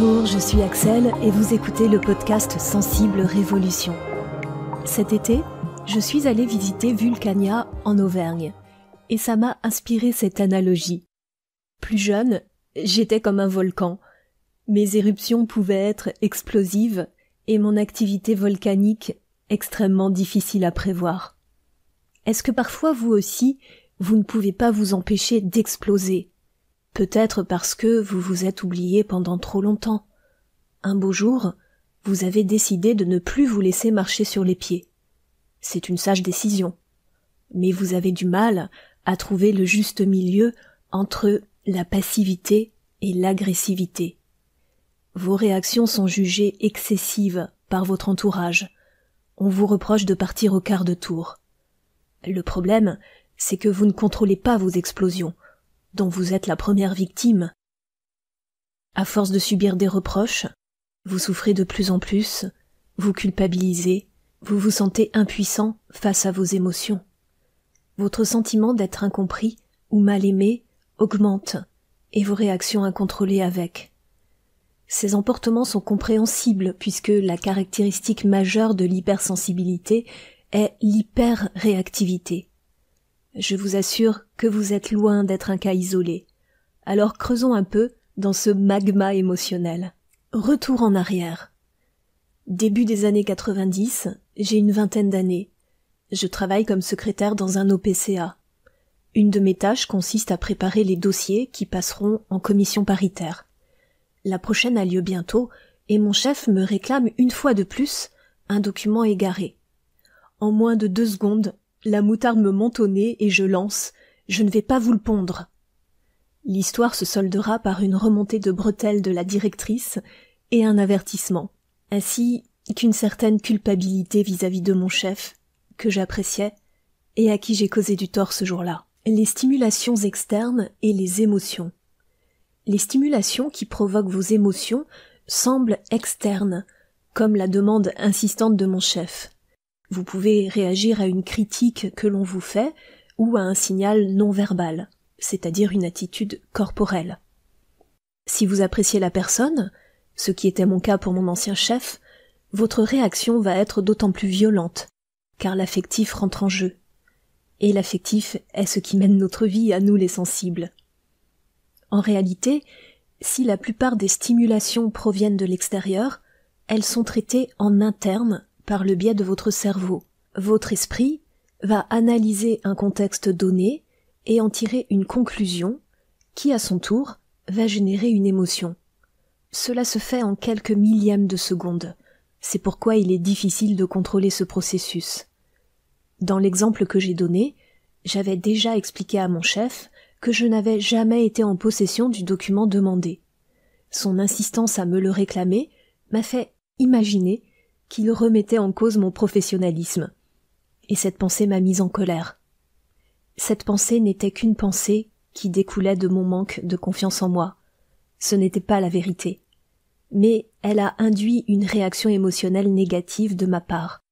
Bonjour, je suis Axel et vous écoutez le podcast Sensible Révolution. Cet été, je suis allé visiter Vulcania en Auvergne et ça m'a inspiré cette analogie. Plus jeune, j'étais comme un volcan. Mes éruptions pouvaient être explosives et mon activité volcanique extrêmement difficile à prévoir. Est-ce que parfois vous aussi, vous ne pouvez pas vous empêcher d'exploser peut-être parce que vous vous êtes oublié pendant trop longtemps. Un beau jour, vous avez décidé de ne plus vous laisser marcher sur les pieds. C'est une sage décision. Mais vous avez du mal à trouver le juste milieu entre la passivité et l'agressivité. Vos réactions sont jugées excessives par votre entourage. On vous reproche de partir au quart de tour. Le problème, c'est que vous ne contrôlez pas vos explosions, dont vous êtes la première victime. À force de subir des reproches, vous souffrez de plus en plus, vous culpabilisez, vous vous sentez impuissant face à vos émotions. Votre sentiment d'être incompris ou mal aimé augmente, et vos réactions incontrôlées avec. Ces emportements sont compréhensibles puisque la caractéristique majeure de l'hypersensibilité est l'hyperréactivité. Je vous assure que vous êtes loin d'être un cas isolé. Alors creusons un peu dans ce magma émotionnel. Retour en arrière. Début des années 90, j'ai une vingtaine d'années. Je travaille comme secrétaire dans un OPCA. Une de mes tâches consiste à préparer les dossiers qui passeront en commission paritaire. La prochaine a lieu bientôt et mon chef me réclame une fois de plus un document égaré. En moins de deux secondes, la moutarde me monte au nez et je lance Je ne vais pas vous le pondre. L'histoire se soldera par une remontée de bretelles de la directrice et un avertissement, ainsi qu'une certaine culpabilité vis-à-vis -vis de mon chef, que j'appréciais, et à qui j'ai causé du tort ce jour-là. Les stimulations externes et les émotions. Les stimulations qui provoquent vos émotions semblent externes, comme la demande insistante de mon chef. Vous pouvez réagir à une critique que l'on vous fait ou à un signal non verbal, c'est-à-dire une attitude corporelle. Si vous appréciez la personne, ce qui était mon cas pour mon ancien chef, votre réaction va être d'autant plus violente, car l'affectif rentre en jeu. Et l'affectif est ce qui mène notre vie à nous les sensibles. En réalité, si la plupart des stimulations proviennent de l'extérieur, elles sont traitées en interne par le biais de votre cerveau. Votre esprit va analyser un contexte donné et en tirer une conclusion qui, à son tour, va générer une émotion. Cela se fait en quelques millièmes de seconde. C'est pourquoi il est difficile de contrôler ce processus. Dans l'exemple que j'ai donné, j'avais déjà expliqué à mon chef que je n'avais jamais été en possession du document demandé. Son insistance à me le réclamer m'a fait imaginer qu'il remettait en cause mon professionnalisme. Et cette pensée m'a mise en colère. Cette pensée n'était qu'une pensée qui découlait de mon manque de confiance en moi. Ce n'était pas la vérité. Mais elle a induit une réaction émotionnelle négative de ma part.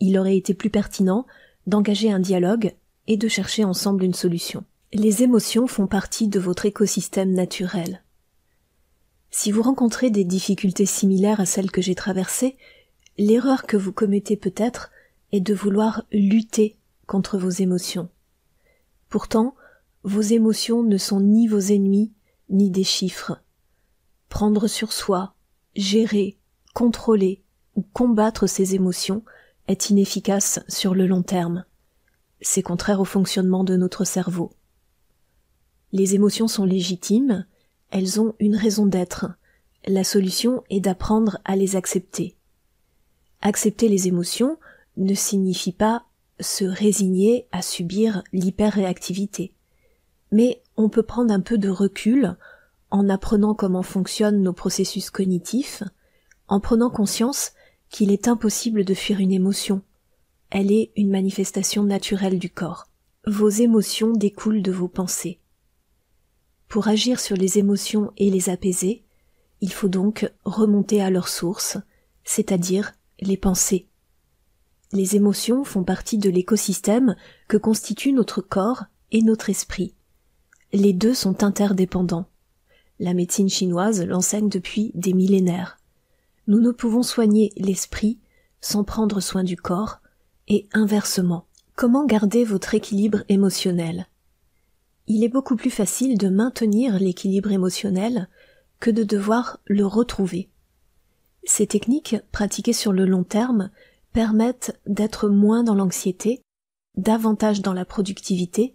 Il aurait été plus pertinent d'engager un dialogue et de chercher ensemble une solution. Les émotions font partie de votre écosystème naturel. Si vous rencontrez des difficultés similaires à celles que j'ai traversées, L'erreur que vous commettez peut-être est de vouloir lutter contre vos émotions. Pourtant, vos émotions ne sont ni vos ennemis, ni des chiffres. Prendre sur soi, gérer, contrôler ou combattre ces émotions est inefficace sur le long terme. C'est contraire au fonctionnement de notre cerveau. Les émotions sont légitimes, elles ont une raison d'être. La solution est d'apprendre à les accepter. Accepter les émotions ne signifie pas se résigner à subir l'hyperréactivité. Mais on peut prendre un peu de recul en apprenant comment fonctionnent nos processus cognitifs, en prenant conscience qu'il est impossible de fuir une émotion. Elle est une manifestation naturelle du corps. Vos émotions découlent de vos pensées. Pour agir sur les émotions et les apaiser, il faut donc remonter à leur source, c'est-à-dire les pensées. Les émotions font partie de l'écosystème que constituent notre corps et notre esprit. Les deux sont interdépendants. La médecine chinoise l'enseigne depuis des millénaires. Nous ne pouvons soigner l'esprit sans prendre soin du corps, et inversement. Comment garder votre équilibre émotionnel Il est beaucoup plus facile de maintenir l'équilibre émotionnel que de devoir le retrouver. Ces techniques, pratiquées sur le long terme, permettent d'être moins dans l'anxiété, davantage dans la productivité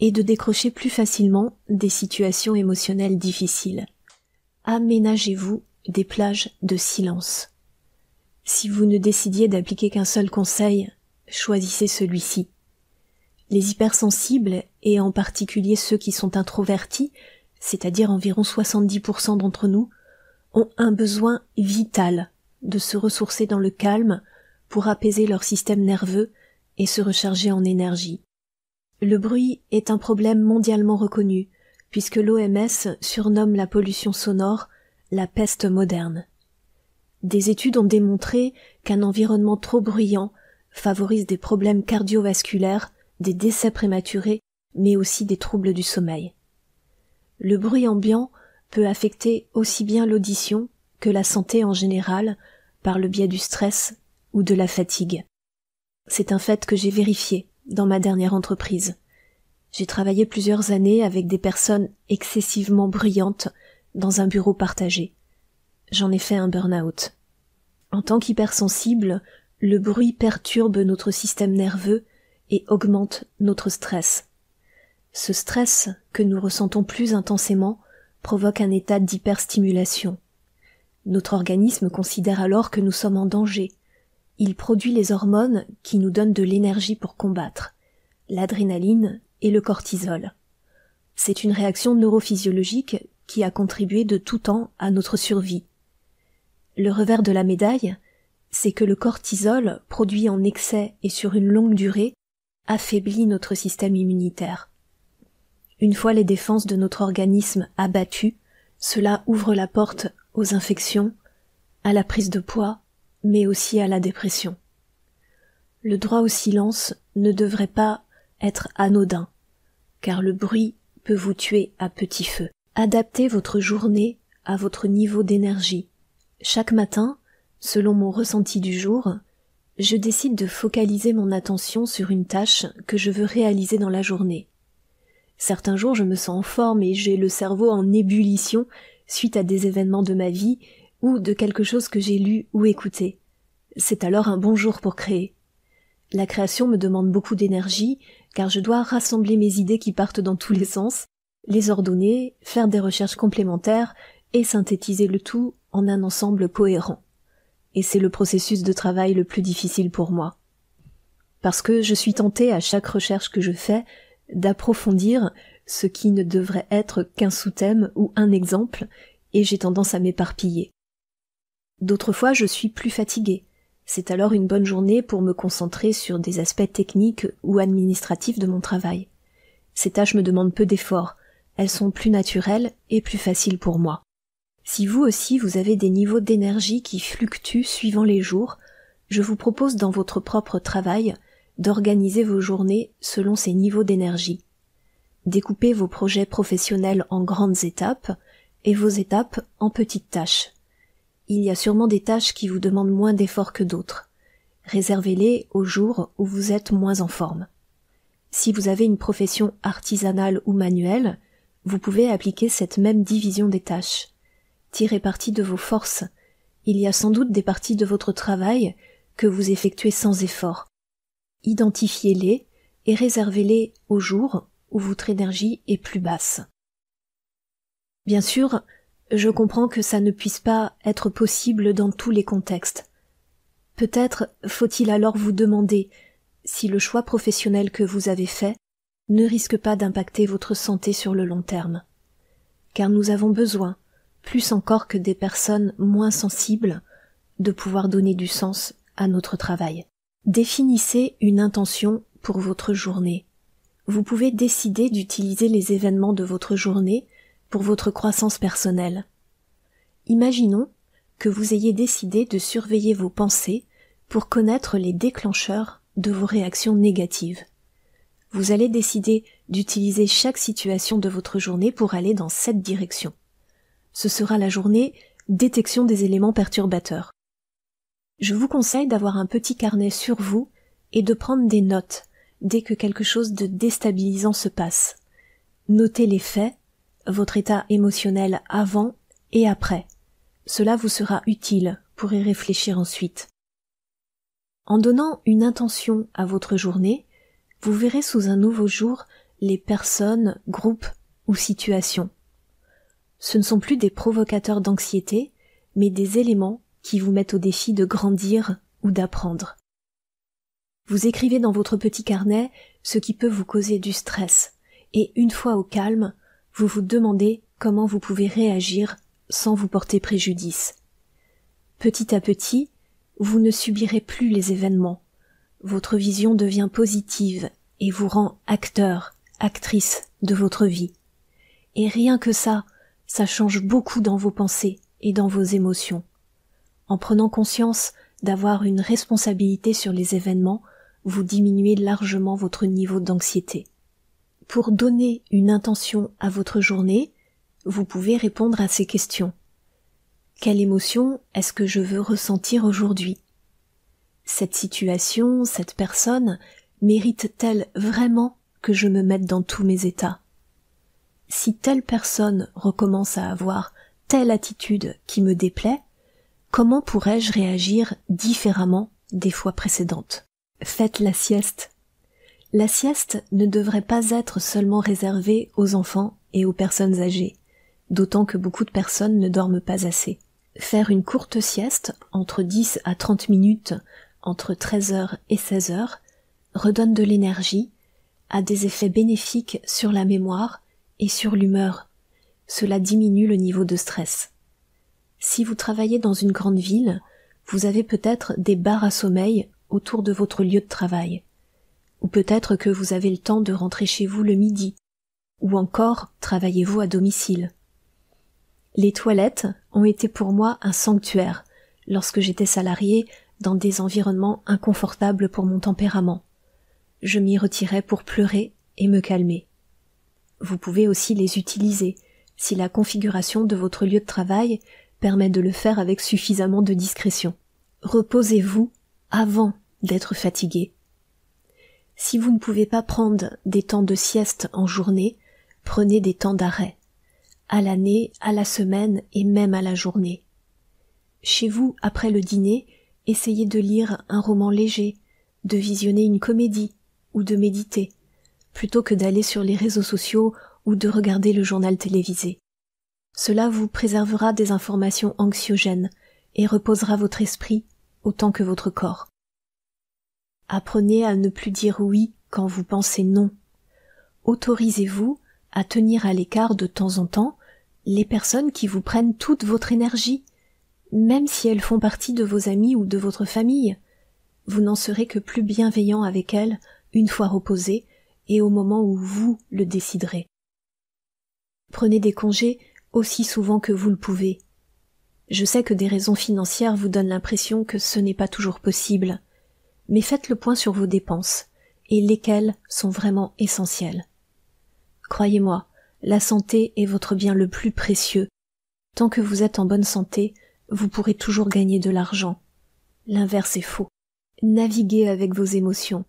et de décrocher plus facilement des situations émotionnelles difficiles. Aménagez-vous des plages de silence. Si vous ne décidiez d'appliquer qu'un seul conseil, choisissez celui-ci. Les hypersensibles, et en particulier ceux qui sont introvertis, c'est-à-dire environ 70% d'entre nous, ont un besoin vital de se ressourcer dans le calme pour apaiser leur système nerveux et se recharger en énergie. Le bruit est un problème mondialement reconnu, puisque l'OMS surnomme la pollution sonore la peste moderne. Des études ont démontré qu'un environnement trop bruyant favorise des problèmes cardiovasculaires, des décès prématurés, mais aussi des troubles du sommeil. Le bruit ambiant peut affecter aussi bien l'audition que la santé en général par le biais du stress ou de la fatigue. C'est un fait que j'ai vérifié dans ma dernière entreprise. J'ai travaillé plusieurs années avec des personnes excessivement brillantes dans un bureau partagé. J'en ai fait un burn-out. En tant qu'hypersensible, le bruit perturbe notre système nerveux et augmente notre stress. Ce stress que nous ressentons plus intensément provoque un état d'hyperstimulation. Notre organisme considère alors que nous sommes en danger. Il produit les hormones qui nous donnent de l'énergie pour combattre, l'adrénaline et le cortisol. C'est une réaction neurophysiologique qui a contribué de tout temps à notre survie. Le revers de la médaille, c'est que le cortisol, produit en excès et sur une longue durée, affaiblit notre système immunitaire. Une fois les défenses de notre organisme abattues, cela ouvre la porte aux infections, à la prise de poids, mais aussi à la dépression. Le droit au silence ne devrait pas être anodin, car le bruit peut vous tuer à petit feu. Adaptez votre journée à votre niveau d'énergie. Chaque matin, selon mon ressenti du jour, je décide de focaliser mon attention sur une tâche que je veux réaliser dans la journée. Certains jours, je me sens en forme et j'ai le cerveau en ébullition suite à des événements de ma vie ou de quelque chose que j'ai lu ou écouté. C'est alors un bon jour pour créer. La création me demande beaucoup d'énergie, car je dois rassembler mes idées qui partent dans tous les sens, les ordonner, faire des recherches complémentaires et synthétiser le tout en un ensemble cohérent. Et c'est le processus de travail le plus difficile pour moi. Parce que je suis tentée à chaque recherche que je fais d'approfondir ce qui ne devrait être qu'un sous-thème ou un exemple, et j'ai tendance à m'éparpiller. D'autres fois, je suis plus fatiguée. C'est alors une bonne journée pour me concentrer sur des aspects techniques ou administratifs de mon travail. Ces tâches me demandent peu d'efforts, elles sont plus naturelles et plus faciles pour moi. Si vous aussi vous avez des niveaux d'énergie qui fluctuent suivant les jours, je vous propose dans votre propre travail d'organiser vos journées selon ces niveaux d'énergie. Découpez vos projets professionnels en grandes étapes et vos étapes en petites tâches. Il y a sûrement des tâches qui vous demandent moins d'efforts que d'autres. Réservez-les aux jours où vous êtes moins en forme. Si vous avez une profession artisanale ou manuelle, vous pouvez appliquer cette même division des tâches. Tirez parti de vos forces. Il y a sans doute des parties de votre travail que vous effectuez sans effort, identifiez-les et réservez-les au jour où votre énergie est plus basse. Bien sûr, je comprends que ça ne puisse pas être possible dans tous les contextes. Peut-être faut-il alors vous demander si le choix professionnel que vous avez fait ne risque pas d'impacter votre santé sur le long terme. Car nous avons besoin, plus encore que des personnes moins sensibles, de pouvoir donner du sens à notre travail. Définissez une intention pour votre journée. Vous pouvez décider d'utiliser les événements de votre journée pour votre croissance personnelle. Imaginons que vous ayez décidé de surveiller vos pensées pour connaître les déclencheurs de vos réactions négatives. Vous allez décider d'utiliser chaque situation de votre journée pour aller dans cette direction. Ce sera la journée détection des éléments perturbateurs. Je vous conseille d'avoir un petit carnet sur vous et de prendre des notes dès que quelque chose de déstabilisant se passe. Notez les faits, votre état émotionnel avant et après. Cela vous sera utile pour y réfléchir ensuite. En donnant une intention à votre journée, vous verrez sous un nouveau jour les personnes, groupes ou situations. Ce ne sont plus des provocateurs d'anxiété, mais des éléments qui vous mettent au défi de grandir ou d'apprendre. Vous écrivez dans votre petit carnet ce qui peut vous causer du stress, et une fois au calme, vous vous demandez comment vous pouvez réagir sans vous porter préjudice. Petit à petit, vous ne subirez plus les événements. Votre vision devient positive et vous rend acteur, actrice de votre vie. Et rien que ça, ça change beaucoup dans vos pensées et dans vos émotions. En prenant conscience d'avoir une responsabilité sur les événements, vous diminuez largement votre niveau d'anxiété. Pour donner une intention à votre journée, vous pouvez répondre à ces questions. Quelle émotion est-ce que je veux ressentir aujourd'hui Cette situation, cette personne, mérite-t-elle vraiment que je me mette dans tous mes états Si telle personne recommence à avoir telle attitude qui me déplaît, Comment pourrais-je réagir différemment des fois précédentes Faites la sieste. La sieste ne devrait pas être seulement réservée aux enfants et aux personnes âgées, d'autant que beaucoup de personnes ne dorment pas assez. Faire une courte sieste, entre 10 à 30 minutes, entre 13h et 16h, redonne de l'énergie, a des effets bénéfiques sur la mémoire et sur l'humeur. Cela diminue le niveau de stress. Si vous travaillez dans une grande ville, vous avez peut-être des bars à sommeil autour de votre lieu de travail. Ou peut-être que vous avez le temps de rentrer chez vous le midi. Ou encore, travaillez-vous à domicile. Les toilettes ont été pour moi un sanctuaire lorsque j'étais salarié dans des environnements inconfortables pour mon tempérament. Je m'y retirais pour pleurer et me calmer. Vous pouvez aussi les utiliser si la configuration de votre lieu de travail permet de le faire avec suffisamment de discrétion. Reposez-vous avant d'être fatigué. Si vous ne pouvez pas prendre des temps de sieste en journée, prenez des temps d'arrêt, à l'année, à la semaine et même à la journée. Chez vous, après le dîner, essayez de lire un roman léger, de visionner une comédie ou de méditer, plutôt que d'aller sur les réseaux sociaux ou de regarder le journal télévisé. Cela vous préservera des informations anxiogènes et reposera votre esprit autant que votre corps. Apprenez à ne plus dire oui quand vous pensez non. Autorisez-vous à tenir à l'écart de temps en temps les personnes qui vous prennent toute votre énergie, même si elles font partie de vos amis ou de votre famille. Vous n'en serez que plus bienveillant avec elles une fois reposé et au moment où vous le déciderez. Prenez des congés aussi souvent que vous le pouvez. Je sais que des raisons financières vous donnent l'impression que ce n'est pas toujours possible, mais faites le point sur vos dépenses, et lesquelles sont vraiment essentielles. Croyez-moi, la santé est votre bien le plus précieux. Tant que vous êtes en bonne santé, vous pourrez toujours gagner de l'argent. L'inverse est faux. Naviguez avec vos émotions.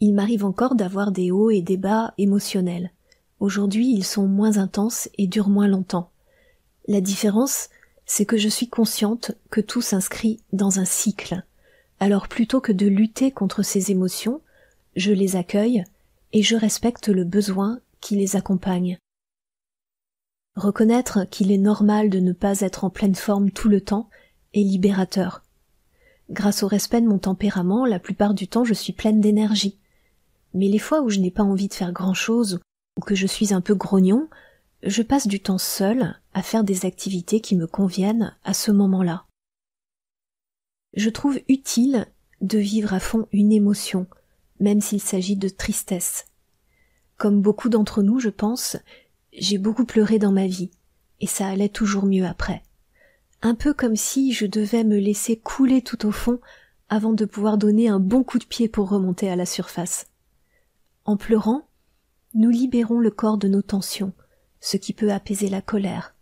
Il m'arrive encore d'avoir des hauts et des bas émotionnels. Aujourd'hui, ils sont moins intenses et durent moins longtemps. La différence, c'est que je suis consciente que tout s'inscrit dans un cycle. Alors plutôt que de lutter contre ces émotions, je les accueille et je respecte le besoin qui les accompagne. Reconnaître qu'il est normal de ne pas être en pleine forme tout le temps est libérateur. Grâce au respect de mon tempérament, la plupart du temps je suis pleine d'énergie. Mais les fois où je n'ai pas envie de faire grand chose ou que je suis un peu grognon, je passe du temps seul à faire des activités qui me conviennent à ce moment-là. Je trouve utile de vivre à fond une émotion, même s'il s'agit de tristesse. Comme beaucoup d'entre nous, je pense, j'ai beaucoup pleuré dans ma vie, et ça allait toujours mieux après. Un peu comme si je devais me laisser couler tout au fond avant de pouvoir donner un bon coup de pied pour remonter à la surface. En pleurant, nous libérons le corps de nos tensions, ce qui peut apaiser la colère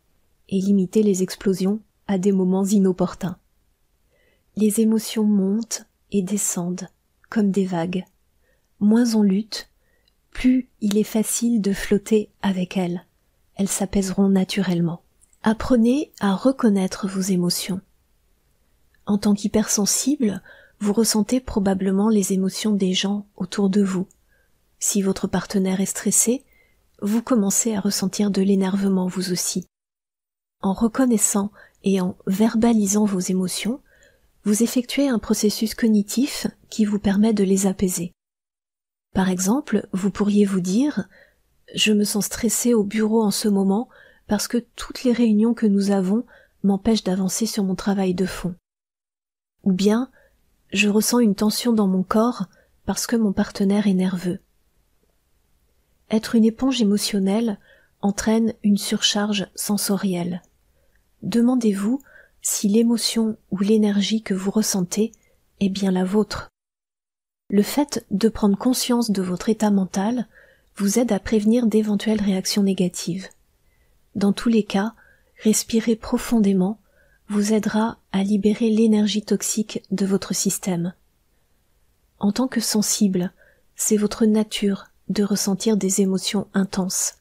et limiter les explosions à des moments inopportuns. Les émotions montent et descendent comme des vagues. Moins on lutte, plus il est facile de flotter avec elles. Elles s'apaiseront naturellement. Apprenez à reconnaître vos émotions. En tant qu'hypersensible, vous ressentez probablement les émotions des gens autour de vous, si votre partenaire est stressé, vous commencez à ressentir de l'énervement vous aussi. En reconnaissant et en verbalisant vos émotions, vous effectuez un processus cognitif qui vous permet de les apaiser. Par exemple, vous pourriez vous dire Je me sens stressé au bureau en ce moment parce que toutes les réunions que nous avons m'empêchent d'avancer sur mon travail de fond. Ou bien Je ressens une tension dans mon corps parce que mon partenaire est nerveux. Être une éponge émotionnelle entraîne une surcharge sensorielle. Demandez-vous si l'émotion ou l'énergie que vous ressentez est bien la vôtre. Le fait de prendre conscience de votre état mental vous aide à prévenir d'éventuelles réactions négatives. Dans tous les cas, respirer profondément vous aidera à libérer l'énergie toxique de votre système. En tant que sensible, c'est votre nature de ressentir des émotions intenses.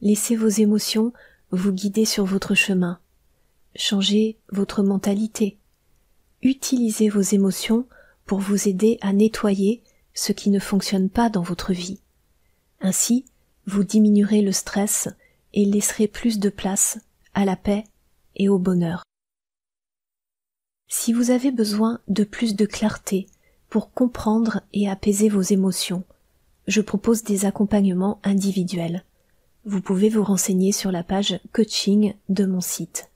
Laissez vos émotions vous guider sur votre chemin. Changez votre mentalité. Utilisez vos émotions pour vous aider à nettoyer ce qui ne fonctionne pas dans votre vie. Ainsi, vous diminuerez le stress et laisserez plus de place à la paix et au bonheur. Si vous avez besoin de plus de clarté pour comprendre et apaiser vos émotions, je propose des accompagnements individuels. Vous pouvez vous renseigner sur la page coaching de mon site.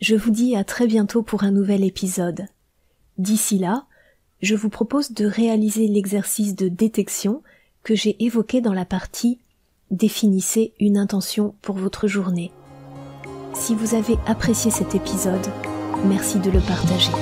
Je vous dis à très bientôt pour un nouvel épisode. D'ici là, je vous propose de réaliser l'exercice de détection que j'ai évoqué dans la partie Définissez une intention pour votre journée. Si vous avez apprécié cet épisode, merci de le partager.